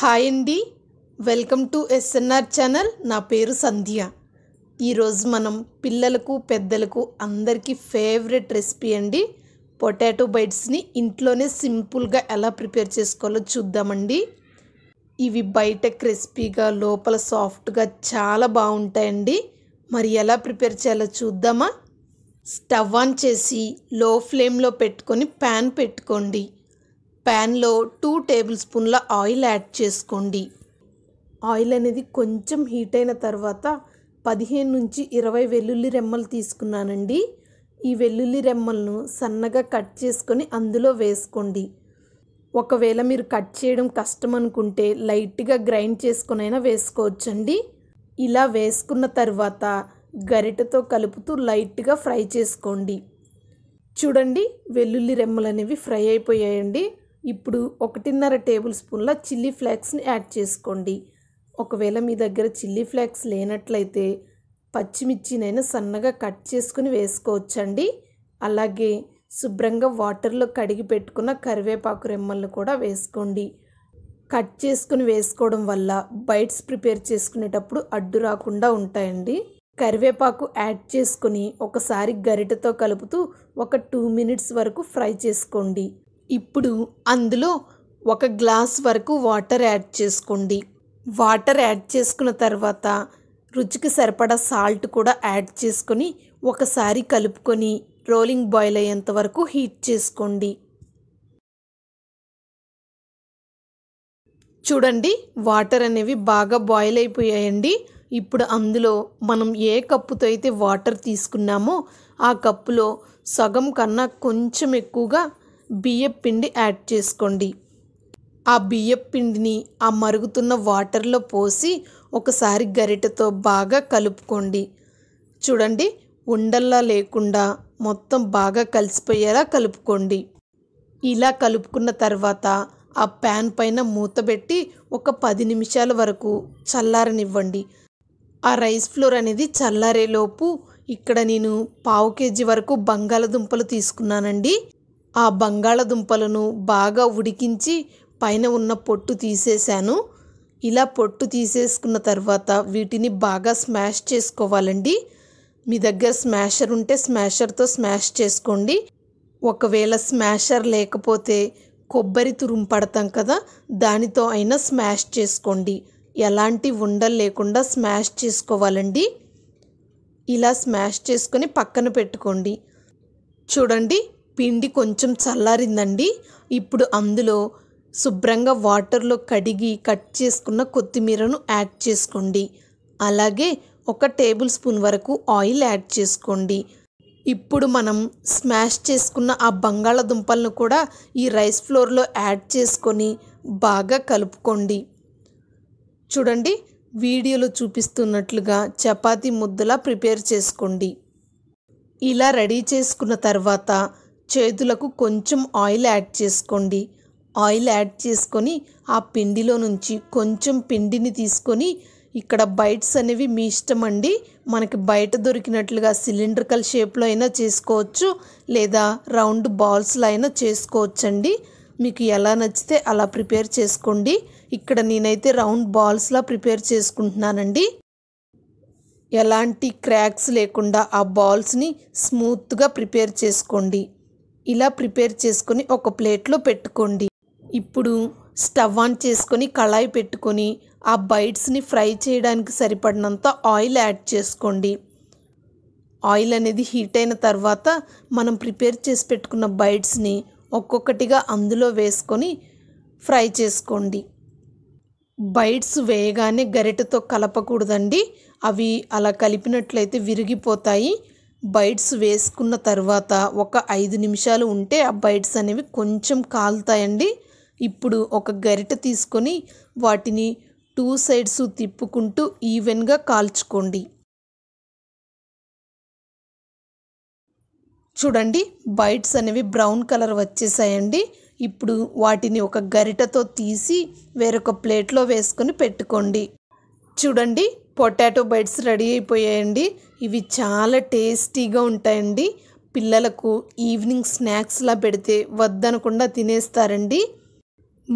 hi అండి welcome to SNR channel నా పేరు సంధ్య ఈరోజు మనం పిల్లలకు పెద్దలకు అందరికీ ఫేవరెట్ రెసిపీ అండి పొటాటో బైట్స్ని ఇంట్లోనే సింపుల్గా ఎలా ప్రిపేర్ చేసుకోవాలో చూద్దామండి ఇవి బయట క్రిస్పీగా లోపల సాఫ్ట్గా చాలా బాగుంటాయండి మరి ఎలా ప్రిపేర్ చేయాలో చూద్దామా స్టవ్ ఆన్ చేసి లో ఫ్లేమ్లో పెట్టుకొని ప్యాన్ పెట్టుకోండి ప్యాన్లో టూ టేబుల్ స్పూన్ల ఆయిల్ యాడ్ చేసుకోండి ఆయిల్ అనేది కొంచెం హీట్ అయిన తర్వాత పదిహేను నుంచి ఇరవై వెల్లుల్లి రెమ్మలు తీసుకున్నానండి ఈ వెల్లుల్లి రెమ్మలను సన్నగా కట్ చేసుకొని అందులో వేసుకోండి ఒకవేళ మీరు కట్ చేయడం కష్టం అనుకుంటే లైట్గా గ్రైండ్ చేసుకునైనా వేసుకోవచ్చండి ఇలా వేసుకున్న తర్వాత గరిటతో కలుపుతూ లైట్గా ఫ్రై చేసుకోండి చూడండి వెల్లుల్లి రెమ్మలు అనేవి ఫ్రై అయిపోయాయండి ఇప్పుడు ఒకటిన్నర టేబుల్ స్పూన్ల చిల్లీ ఫ్లేక్స్ని యాడ్ చేసుకోండి ఒకవేళ మీ దగ్గర చిల్లీ ఫ్లేక్స్ లేనట్లయితే పచ్చిమిర్చినైనా సన్నగా కట్ చేసుకుని వేసుకోవచ్చండి అలాగే శుభ్రంగా వాటర్లో కడిగి పెట్టుకున్న కరివేపాకు రెమ్మలను కూడా వేసుకోండి కట్ చేసుకుని వేసుకోవడం వల్ల బైట్స్ ప్రిపేర్ చేసుకునేటప్పుడు అడ్డు రాకుండా ఉంటాయండి కరివేపాకు యాడ్ చేసుకుని ఒకసారి గరిటతో కలుపుతూ ఒక టూ మినిట్స్ వరకు ఫ్రై చేసుకోండి ఇప్పుడు అందులో ఒక గ్లాస్ వరకు వాటర్ యాడ్ చేసుకోండి వాటర్ యాడ్ చేసుకున్న తర్వాత రుచికి సరిపడా సాల్ట్ కూడా యాడ్ చేసుకొని ఒకసారి కలుపుకొని రోలింగ్ బాయిల్ అయ్యేంత వరకు హీట్ చేసుకోండి చూడండి వాటర్ అనేవి బాగా బాయిల్ అయిపోయాయండి ఇప్పుడు అందులో మనం ఏ కప్పుతో అయితే వాటర్ తీసుకున్నామో ఆ కప్పులో సగం కన్నా కొంచెం ఎక్కువగా బియ్యం పిండి యాడ్ చేసుకోండి ఆ బియ్యం పిండిని ఆ మరుగుతున్న వాటర్లో పోసి ఒకసారి గరిటెతో బాగా కలుపుకోండి చూడండి ఉండల్లా లేకుండా మొత్తం బాగా కలిసిపోయేలా కలుపుకోండి ఇలా కలుపుకున్న తర్వాత ఆ ప్యాన్ పైన మూతబెట్టి ఒక పది నిమిషాల వరకు చల్లారనివ్వండి ఆ రైస్ ఫ్లోర్ అనేది చల్లారేలోపు ఇక్కడ నేను పావు కేజీ వరకు బంగాళదుంపలు తీసుకున్నానండి ఆ బంగాళదుంపలను బాగా ఉడికించి పైన ఉన్న పొట్టు తీసేశాను ఇలా పొట్టు తీసేసుకున్న తర్వాత వీటిని బాగా స్మాష్ చేసుకోవాలండి మీ దగ్గర స్మాషర్ ఉంటే స్మాషర్తో స్మాష్ చేసుకోండి ఒకవేళ స్మాషర్ లేకపోతే కొబ్బరి తురుము పడతాం కదా దానితో అయినా స్మాష్ చేసుకోండి ఎలాంటి ఉండలు లేకుండా స్మాష్ చేసుకోవాలండి ఇలా స్మాష్ చేసుకొని పక్కన పెట్టుకోండి చూడండి పిండి కొంచెం చల్లారిందండి ఇప్పుడు అందులో శుభ్రంగా వాటర్లో కడిగి కట్ చేసుకున్న కొత్తిమీరను యాడ్ చేసుకోండి అలాగే ఒక టేబుల్ స్పూన్ వరకు ఆయిల్ యాడ్ చేసుకోండి ఇప్పుడు మనం స్మాష్ చేసుకున్న ఆ బంగాళదుంపలను కూడా ఈ రైస్ ఫ్లోర్లో యాడ్ చేసుకొని బాగా కలుపుకోండి చూడండి వీడియోలో చూపిస్తున్నట్లుగా చపాతీ ముద్దలా ప్రిపేర్ చేసుకోండి ఇలా రెడీ చేసుకున్న తర్వాత చేతులకు కొంచెం ఆయిల్ యాడ్ చేసుకోండి ఆయిల్ యాడ్ చేసుకొని ఆ పిండిలో నుంచి కొంచెం పిండిని తీసుకొని ఇక్కడ బైట్స్ అనేవి మీ ఇష్టం అండి మనకి బయట దొరికినట్లుగా సిలిండ్రికల్ షేప్లో అయినా చేసుకోవచ్చు లేదా రౌండ్ బాల్స్లో అయినా చేసుకోవచ్చు అండి మీకు ఎలా నచ్చితే అలా ప్రిపేర్ చేసుకోండి ఇక్కడ నేనైతే రౌండ్ బాల్స్లా ప్రిపేర్ చేసుకుంటున్నానండి ఎలాంటి క్రాక్స్ లేకుండా ఆ బాల్స్ని స్మూత్గా ప్రిపేర్ చేసుకోండి ఇలా ప్రిపేర్ చేసుకొని ఒక ప్లేట్లో పెట్టుకోండి ఇప్పుడు స్టవ్ ఆన్ చేసుకొని కళాయి పెట్టుకొని ఆ బైట్స్ని ఫ్రై చేయడానికి సరిపడినంత ఆయిల్ యాడ్ చేసుకోండి ఆయిల్ అనేది హీట్ అయిన తర్వాత మనం ప్రిపేర్ చేసి పెట్టుకున్న బైట్స్ని ఒక్కొక్కటిగా అందులో వేసుకొని ఫ్రై చేసుకోండి బైట్స్ వేయగానే గరిటతో కలపకూడదండి అవి అలా కలిపినట్లయితే విరిగిపోతాయి బైట్స్ వేసుకున్న తర్వాత ఒక ఐదు నిమిషాలు ఉంటే ఆ బైట్స్ అనేవి కొంచెం కాలుతాయండి ఇప్పుడు ఒక గరిట తీసుకొని వాటిని టూ సైడ్స్ తిప్పుకుంటూ ఈవెన్గా కాల్చుకోండి చూడండి బైట్స్ అనేవి బ్రౌన్ కలర్ వచ్చేసాయండి ఇప్పుడు వాటిని ఒక గరిటతో తీసి వేరొక ప్లేట్లో వేసుకొని పెట్టుకోండి చూడండి పొటాటో బైట్స్ రెడీ అయిపోయాయండి ఇవి చాలా టేస్టీగా ఉంటాయండి పిల్లలకు ఈవినింగ్ స్నాక్స్లా పెడితే వద్దనకుండా తినేస్తారండి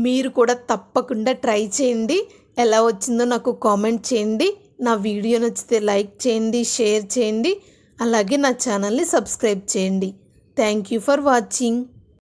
మీరు కూడా తప్పకుండా ట్రై చేయండి ఎలా వచ్చిందో నాకు కామెంట్ చేయండి నా వీడియో నచ్చితే లైక్ చేయండి షేర్ చేయండి అలాగే నా ఛానల్ని సబ్స్క్రైబ్ చేయండి థ్యాంక్ యూ ఫర్ వాచింగ్